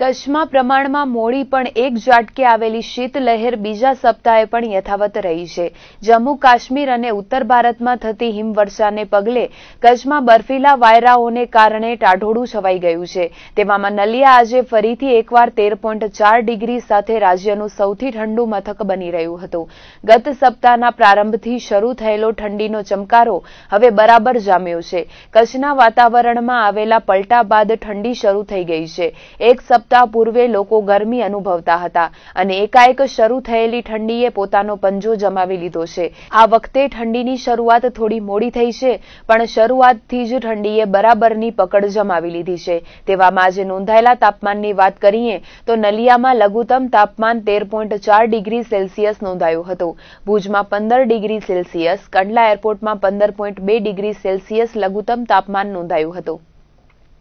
કચ્છમાં પ્રમાણમાં મોડી પણ એક ઝાટકે આવેલી શીતલહેર બીજા સપ્તાહે પણ યથાવત રહી છે જમ્મુ કાશ્મીર અને ઉત્તર ભારતમાં થતી હિમવર્ષાને પગલે કચ્છમાં બર્ફીલા વાયરાઓને કારણે ટાઢોળું છવાઈ ગયું છે તેવામાં નલિયા આજે ફરીથી એકવાર તેર ચાર ડિગ્રી સાથે રાજ્યનું સૌથી ઠંડુ મથક બની રહ્યું હતું ગત સપ્તાહના પ્રારંભથી શરૂ થયેલો ઠંડીનો ચમકારો હવે બરાબર જામ્યો છે કચ્છના વાતાવરણમાં આવેલા પલટા બાદ ઠંડી શરૂ થઈ ગઈ છે એક સપ્તાહ સપ્તાહ પૂર્વે લોકો ગરમી અનુભવતા હતા અને એકાએક શરૂ થયેલી ઠંડીએ પોતાનો પંજો જમાવી લીધો છે આ વખતે ઠંડીની શરૂઆત થોડી મોડી થઈ છે પણ શરૂઆતથી જ ઠંડીએ બરાબરની પકડ જમાવી લીધી છે તેવામાં આજે નોંધાયેલા તાપમાનની વાત કરીએ તો નલિયામાં લઘુત્તમ તાપમાન તેર પોઈન્ટ ચાર ડિગ્રી સેલ્સિયસ નોંધાયું હતું ભુજમાં પંદર ડિગ્રી સેલ્સિયસ કંડલા એરપોર્ટમાં પંદર પોઈન્ટ બે ડિગ્રી સેલ્સિયસ લઘુત્તમ તાપમાન નોંધાયું હતું